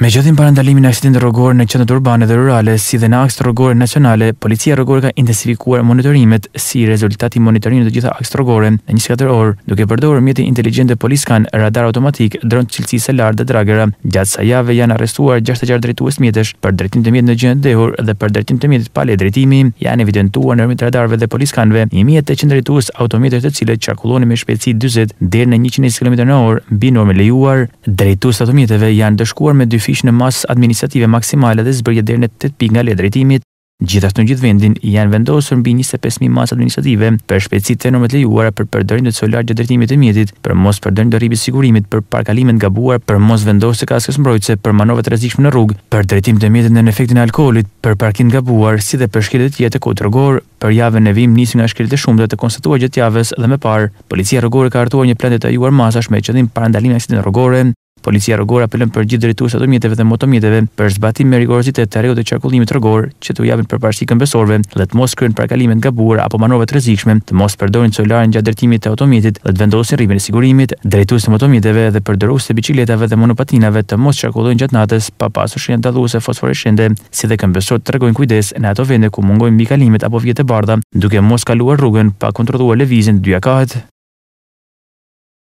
Me gjithin para ndalimin e aksidin të rogorë në qëndët urbane dhe rurale, si dhe në aks të rogorë nacionale, policia rogorë ka intensifikuar monitorimet si rezultati monitorimit të gjitha aks të rogorë në 24 orë, duke përdorë mjeti inteligente poliskan, radar automatik, dronë të cilësise lartë dhe dragera. Gjatë sa jave janë arrestuar 66 drejtues mjetësh për drejtim të mjetë në gjendë dehur dhe për drejtim të mjetë pale drejtimi, janë evidentuar në rëmit radarve dhe poliskanve 1800 drejtues automjetës të cilët qarkullonin me shpejtësi 40 deri në 120 km/h mbi normën lejuar. Drejtues automjeteve janë dëshkuar me fish në mas administrative maksimale dhe zbërje deri në 8 pikë nga letra e timit. Gjithashtu në gjithë vendin janë vendosur mbi 25000 masë administrative për shpejtësitë e normet lejuara për përdorim të solar gjatë drejtimit të mjetit, për mos përdorim dorë rrimit sigurimit, për parkalimet gabuar, për mos vendosje kaskës mbrojtëse, për manovra të rrezikshme në rrugë, për drejtim të mjetit në efektin e alkoolit, për parkim gabuar, si dhe për shkelet e tjera të kohë rrugor, për javën e vim nisi nga shkelet e shumta të konstatuar gjatë javës dhe më parë, policia rrugore ka hartuar një plan detajuar masash me qëllim parandalimin e aksidenteve rrugore. Policia rrugore apelon për gjithë drejtuesit e automjeteve dhe motomjeteve për zbatim me rigorozitet të rregullave të qarkullimit rrugor, që të japin përparësi këmbësorëve dhe të mos kryejnë parkalime të gabuara apo manovra të rrezikshme, të mos përdorin celularin gjatë drejtimit të automjetit dhe të vendosin rrimin e sigurisë, Drejtuesit e motomjeteve dhe përdorues të biçikletave dhe monopatinave të mos qarkullojnë gjatë natës pa pasur shenjë dalluese fosforeshende, si dhe këmbësorët tregojnë kujdes në ato vende ku mungojnë mbikalimet apo vjet e bardha, duke mos kaluar rrugën pa kontrolluar lëvizjen dy akahet.